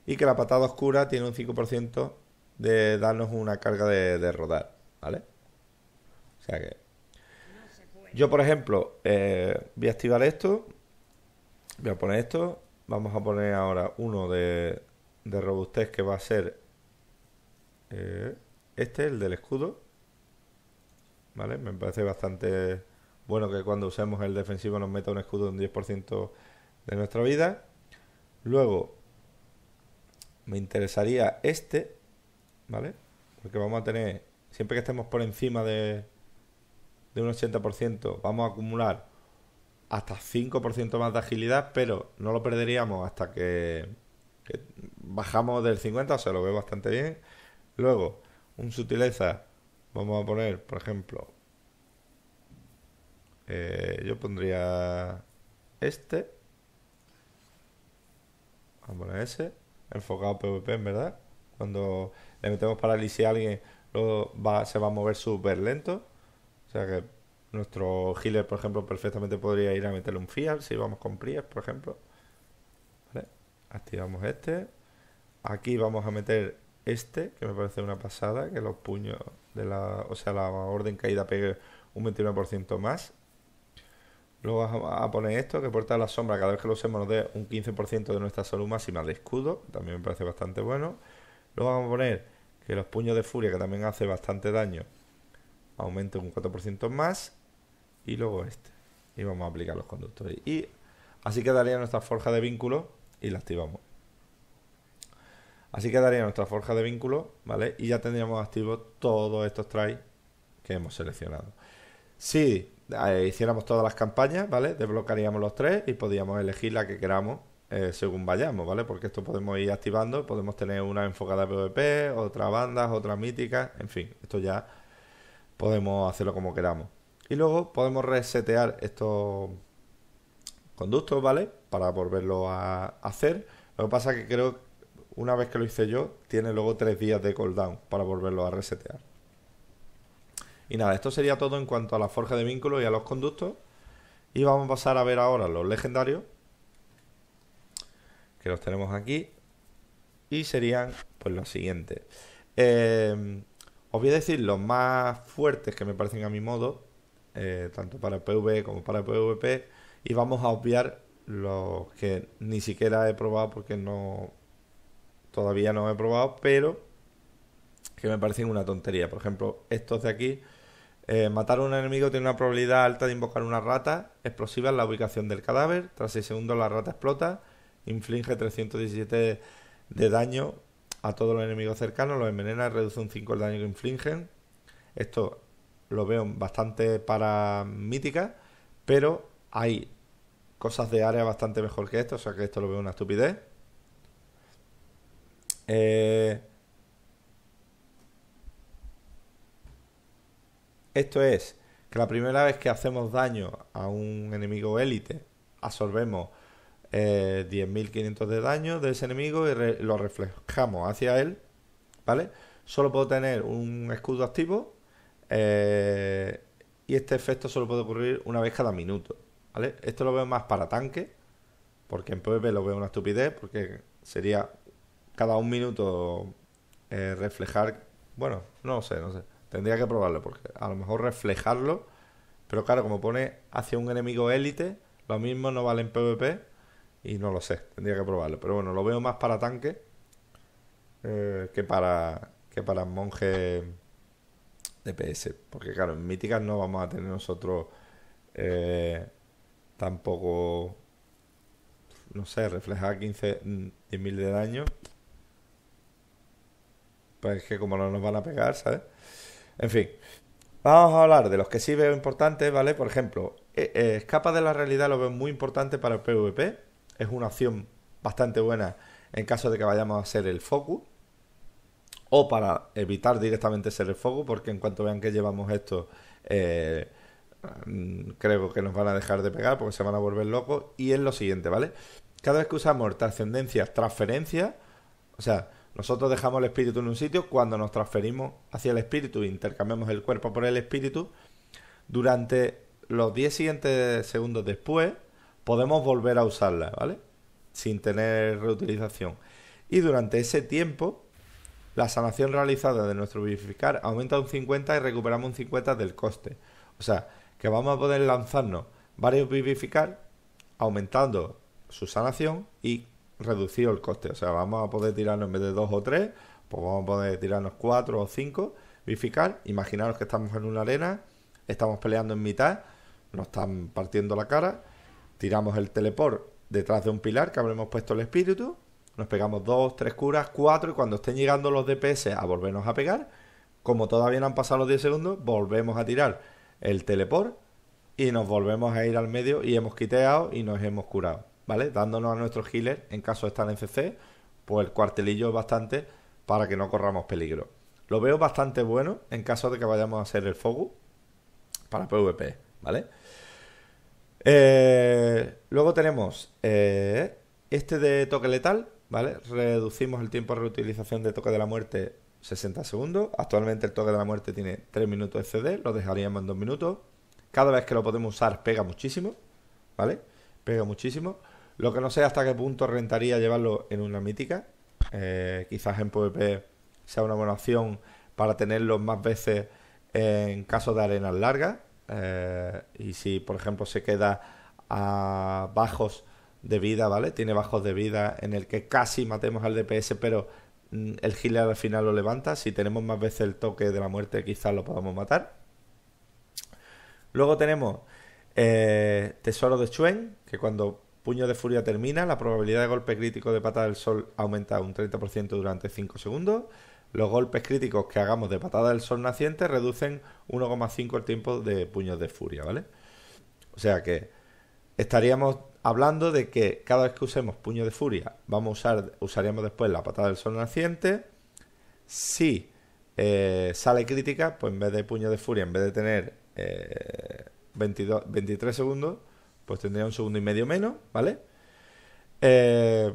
y que la patada oscura tiene un 5% de darnos una carga de, rodar, ¿vale? O sea que... Yo, por ejemplo, eh, voy a activar esto, voy a poner esto, vamos a poner ahora uno de, robustez que va a ser... Eh, este, el del escudo. ¿Vale? Me parece bastante bueno que cuando usemos el defensivo nos meta un escudo de 10% de nuestra vida. Luego, me interesaría este, ¿vale? Porque vamos a tener, siempre que estemos por encima de, de un 80%, vamos a acumular hasta 5% más de agilidad, pero no lo perderíamos hasta que, bajamos del 50, o sea, lo veo bastante bien. Luego, un sutileza. Vamos a poner, por ejemplo, eh, yo pondría este. Vamos a poner ese. Enfocado PvP, en verdad. Cuando le metemos parálisis a alguien, luego va, se va a mover súper lento. O sea que nuestro healer, por ejemplo, perfectamente podría ir a meterle un fial si vamos con pries por ejemplo. Activamos este. Aquí vamos a meter este, que me parece una pasada, que los puños de la. O sea, la orden caída pegue un 21% más. Luego vamos a poner esto, que porta la sombra cada vez que lo usemos nos dé un 15% de nuestra salud máxima de escudo, también me parece bastante bueno. Luego vamos a poner que los puños de furia, que también hace bastante daño, aumenten un 4% más. Y luego este. Y vamos a aplicar los conductores. Y así quedaría nuestra forja de vínculo y la activamos. Así quedaría nuestra forja de vínculo, ¿vale? Y ya tendríamos activos todos estos tres que hemos seleccionado. Si eh, hiciéramos todas las campañas, ¿vale? Desbloquearíamos los tres y podíamos elegir la que queramos eh, según vayamos, ¿vale? Porque esto podemos ir activando, podemos tener una enfocada a PvP, otra bandas, otra mítica, en fin, esto ya podemos hacerlo como queramos. Y luego podemos resetear estos conductos, ¿vale? Para volverlo a hacer. Lo que pasa es que creo que una vez que lo hice yo, tiene luego tres días de cooldown para volverlo a resetear. Y nada, esto sería todo en cuanto a la forja de vínculos y a los conductos. Y vamos a pasar a ver ahora los legendarios. Que los tenemos aquí. Y serían pues los siguientes. Eh, os voy a decir los más fuertes que me parecen a mi modo. Eh, tanto para PvE como para PvP. Y vamos a obviar los que ni siquiera he probado porque no Todavía no he probado, pero que me parecen una tontería. Por ejemplo, estos de aquí. Eh, matar a un enemigo tiene una probabilidad alta de invocar una rata explosiva en la ubicación del cadáver. Tras 6 segundos la rata explota. Inflige 317 de daño a todos los enemigos cercanos. Los envenena reduce un 5 el daño que infligen. Esto lo veo bastante para mítica. Pero hay cosas de área bastante mejor que esto. O sea que esto lo veo una estupidez. Eh, esto es que la primera vez que hacemos daño a un enemigo élite, absorbemos 10.500 eh, de daño de ese enemigo y lo reflejamos hacia él, ¿vale? Solo puedo tener un escudo activo eh, y este efecto solo puede ocurrir una vez cada minuto, ¿vale? Esto lo veo más para tanque, porque en PvP lo veo una estupidez, porque sería cada un minuto eh, reflejar, bueno, no sé, no sé, tendría que probarlo porque a lo mejor reflejarlo, pero claro, como pone hacia un enemigo élite, lo mismo no vale en PvP y no lo sé, tendría que probarlo, pero bueno, lo veo más para tanque eh, que para que para monje DPS, porque claro, en míticas no vamos a tener nosotros eh, tampoco no sé, reflejar 15 mil de daño pues que como no nos van a pegar, ¿sabes? En fin. Vamos a hablar de los que sí veo importantes, ¿vale? Por ejemplo, eh, eh, escapa de la realidad lo veo muy importante para el PvP. Es una opción bastante buena en caso de que vayamos a ser el foco O para evitar directamente ser el focus, porque en cuanto vean que llevamos esto, eh, mm, creo que nos van a dejar de pegar porque se van a volver locos. Y es lo siguiente, ¿vale? Cada vez que usamos trascendencias, transferencia, o sea, nosotros dejamos el espíritu en un sitio, cuando nos transferimos hacia el espíritu, e intercambiamos el cuerpo por el espíritu, durante los 10 siguientes segundos después podemos volver a usarla, ¿vale? Sin tener reutilización. Y durante ese tiempo, la sanación realizada de nuestro vivificar aumenta un 50 y recuperamos un 50 del coste. O sea, que vamos a poder lanzarnos varios vivificar aumentando su sanación y reducido el coste. O sea, vamos a poder tirarnos en vez de dos o tres, pues vamos a poder tirarnos cuatro o cinco. Bificar, imaginaros que estamos en una arena, estamos peleando en mitad, nos están partiendo la cara, tiramos el teleport detrás de un pilar que habremos puesto el espíritu, nos pegamos dos, tres curas, cuatro, y cuando estén llegando los DPS a volvernos a pegar, como todavía no han pasado los 10 segundos, volvemos a tirar el teleport y nos volvemos a ir al medio y hemos quiteado y nos hemos curado. ¿vale? Dándonos a nuestro healer en caso de estar en CC, pues el cuartelillo es bastante para que no corramos peligro. Lo veo bastante bueno en caso de que vayamos a hacer el Fogu para PvP, ¿vale? Eh, luego tenemos eh, este de toque letal, ¿vale? Reducimos el tiempo de reutilización de toque de la muerte 60 segundos. Actualmente el toque de la muerte tiene 3 minutos de CD, lo dejaríamos en 2 minutos. Cada vez que lo podemos usar pega muchísimo, ¿vale? Pega muchísimo. Lo que no sé hasta qué punto rentaría llevarlo en una mítica. Eh, quizás en PvP sea una buena opción para tenerlo más veces en caso de arenas largas. Eh, y si, por ejemplo, se queda a bajos de vida, ¿vale? Tiene bajos de vida en el que casi matemos al DPS, pero mm, el healer al final lo levanta. Si tenemos más veces el toque de la muerte, quizás lo podamos matar. Luego tenemos eh, Tesoro de Chuen, que cuando Puño de Furia termina, la probabilidad de golpe crítico de patada del sol aumenta un 30% durante 5 segundos. Los golpes críticos que hagamos de patada del sol naciente reducen 1,5 el tiempo de puños de furia, ¿vale? O sea que estaríamos hablando de que cada vez que usemos puño de furia, vamos a usar, usaríamos después la patada del sol naciente. Si eh, sale crítica, pues en vez de puño de furia, en vez de tener 22, eh, 23 segundos, pues tendría un segundo y medio menos, ¿vale? Eh,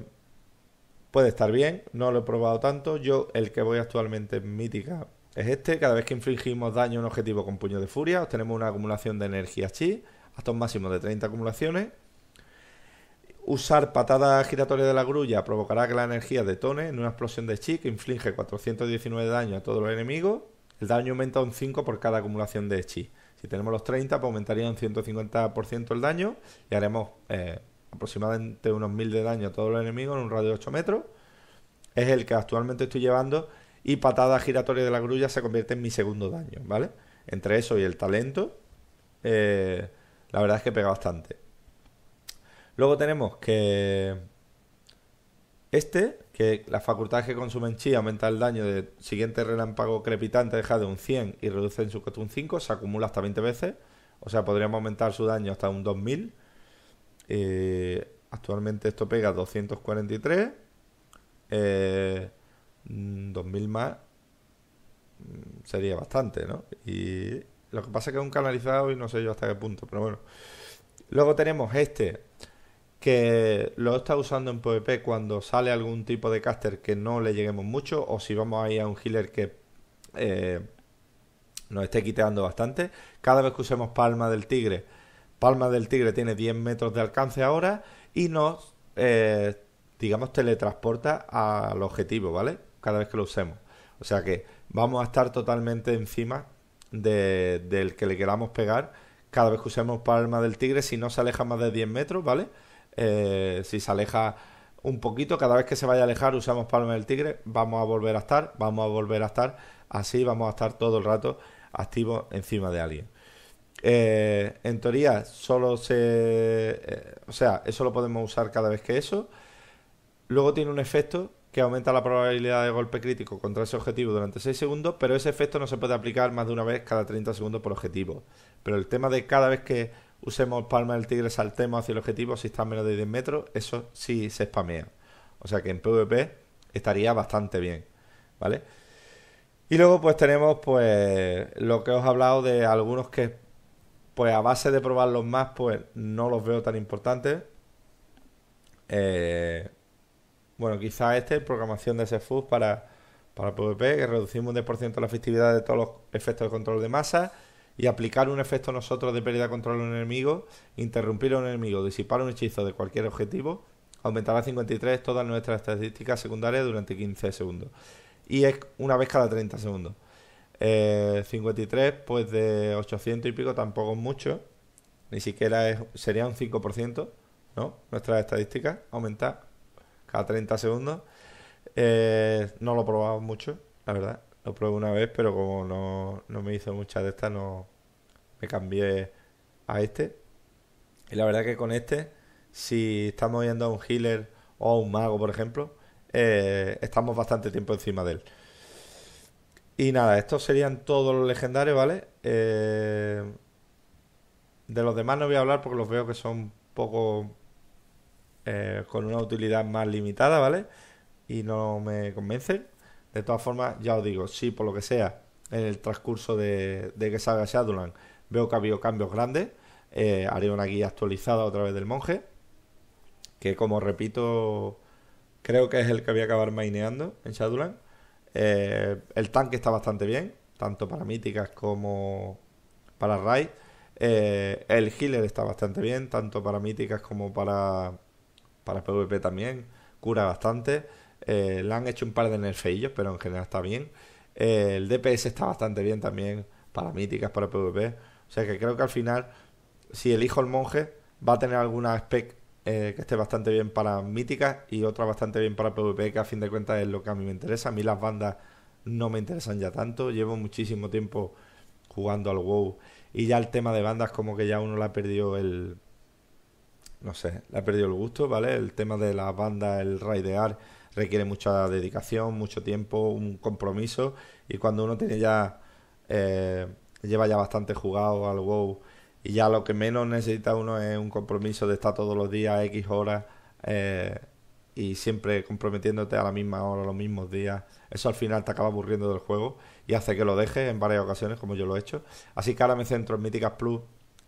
puede estar bien, no lo he probado tanto. Yo, el que voy actualmente en mítica es este. Cada vez que infligimos daño a un objetivo con puño de furia, obtenemos una acumulación de energía chi, hasta un máximo de 30 acumulaciones. Usar patada giratoria de la grulla provocará que la energía detone en una explosión de chi que inflige 419 daño a todos los enemigos. El daño aumenta un 5 por cada acumulación de chi. Si tenemos los 30, pues aumentaría un 150% el daño y haremos eh, aproximadamente unos 1000 de daño a todos los enemigos en un radio de 8 metros. Es el que actualmente estoy llevando y patada giratoria de la grulla se convierte en mi segundo daño, ¿vale? Entre eso y el talento, eh, la verdad es que pega bastante. Luego tenemos que... Este que las facultades que consumen chi aumenta el daño del siguiente relámpago crepitante deja de un 100 y reduce en su coste un 5, se acumula hasta 20 veces, o sea, podríamos aumentar su daño hasta un 2000. Eh, actualmente esto pega 243, 2000 eh, más mm, sería bastante, ¿no? Y lo que pasa es que es un canalizado y no sé yo hasta qué punto, pero bueno. Luego tenemos este, que lo está usando en PvP cuando sale algún tipo de caster que no le lleguemos mucho o si vamos ahí a un healer que eh, nos esté quiteando bastante. Cada vez que usemos Palma del Tigre, Palma del Tigre tiene 10 metros de alcance ahora y nos, eh, digamos, teletransporta al objetivo, ¿vale? Cada vez que lo usemos. O sea que vamos a estar totalmente encima del que le queramos pegar cada vez que usemos Palma del Tigre si no se aleja más de 10 metros, ¿vale? Eh, si se aleja un poquito, cada vez que se vaya a alejar usamos palma del tigre, vamos a volver a estar, vamos a volver a estar, así vamos a estar todo el rato Activo encima de alguien. Eh, en teoría, solo se. Eh, o sea, eso lo podemos usar cada vez que eso. Luego tiene un efecto que aumenta la probabilidad de golpe crítico contra ese objetivo durante 6 segundos, pero ese efecto no se puede aplicar más de una vez cada 30 segundos por objetivo. Pero el tema de cada vez que usemos palma del tigre, saltemos hacia el objetivo si está a menos de 10 metros, eso sí se spamea. O sea que en PvP estaría bastante bien, ¿vale? Y luego pues tenemos pues lo que os he hablado de algunos que pues a base de probarlos más pues no los veo tan importantes. Eh, bueno, quizá este, programación de SFUS para, para PvP, que reducimos un 10% la efectividad de todos los efectos de control de masa y aplicar un efecto nosotros de pérdida de control a un enemigo, interrumpir a un enemigo, disipar un hechizo de cualquier objetivo, aumentará a 53 todas nuestras estadísticas secundarias durante 15 segundos. Y es una vez cada 30 segundos. 53, eh, pues de 800 y pico tampoco es mucho. Ni siquiera sería un 5%, ¿no? Nuestras estadísticas aumentar cada 30 segundos. Eh, no lo probamos mucho, la verdad. Lo probé una vez, pero como no, me hizo muchas de estas, no me cambié a este. Y la verdad que con este, si estamos yendo a un healer o a un mago, por ejemplo, eh, estamos bastante tiempo encima de él. Y nada, estos serían todos los legendarios, ¿vale? Eh, de los demás no voy a hablar porque los veo que son un poco eh, con una utilidad más limitada, ¿vale? Y no me convencen. De todas formas, ya os digo, si por lo que sea, en el transcurso de, de que salga Shadowland, veo que ha habido cambios grandes, eh, haré una guía actualizada otra vez del monje, que como repito, creo que es el que voy a acabar maineando en Shadowland. Eh, el tanque está bastante bien, tanto para míticas como para raid. Eh, el healer está bastante bien, tanto para míticas como para, para PvP también. Cura bastante. Eh, le han hecho un par de nerfeillos, pero en general está bien. Eh, el DPS está bastante bien también para míticas, para PvP. O sea que creo que al final, si elijo el monje, va a tener alguna spec eh, que esté bastante bien para míticas y otra bastante bien para PvP, que a fin de cuentas es lo que a mí me interesa. A mí las bandas no me interesan ya tanto. Llevo muchísimo tiempo jugando al WoW y ya el tema de bandas como que ya uno la perdido el... No sé, la ha perdido el gusto, ¿vale? El tema de las bandas, el raidear requiere mucha dedicación, mucho tiempo, un compromiso. Y cuando uno tiene ya. Eh, lleva ya bastante jugado al WoW. Y ya lo que menos necesita uno es un compromiso de estar todos los días, X horas. Eh, y siempre comprometiéndote a la misma hora, los mismos días. Eso al final te acaba aburriendo del juego y hace que lo dejes en varias ocasiones, como yo lo he hecho. Así que ahora me centro en Míticas Plus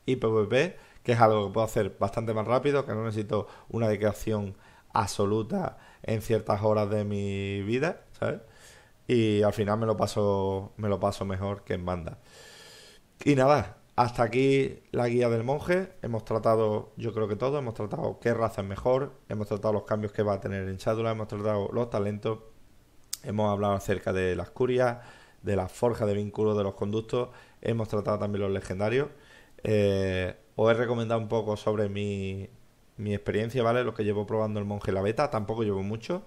y PvP, que es algo que puedo hacer bastante más rápido, que no necesito una dedicación absoluta en ciertas horas de mi vida, ¿sabes? Y al final me lo paso, me lo paso mejor que en banda. Y nada, hasta aquí la guía del monje. Hemos tratado, yo creo que todo, hemos tratado qué raza es mejor, hemos tratado los cambios que va a tener en Shadula, hemos tratado los talentos, hemos hablado acerca de las curias, de la forja de vínculo de los conductos, hemos tratado también los legendarios. Eh, os he recomendado un poco sobre mi, mi experiencia, ¿vale? Lo que llevo probando el monje la beta, tampoco llevo mucho.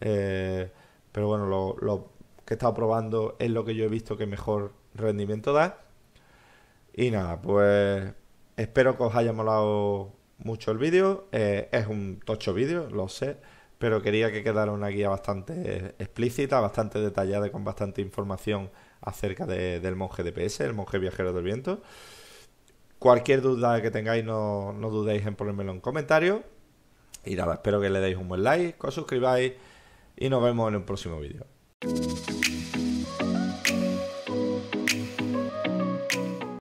Eh, pero bueno, lo, que he estado probando es lo que yo he visto que mejor rendimiento da. Y nada, pues espero que os haya molado mucho el vídeo. Eh, es un tocho vídeo, lo sé. Pero quería que quedara una guía bastante explícita, bastante detallada con bastante información acerca del monje DPS, el monje viajero del viento. Cualquier duda que tengáis, no, no dudéis en ponérmelo en comentarios. Y nada, espero que le deis un buen like, os suscribáis y nos vemos en el próximo vídeo.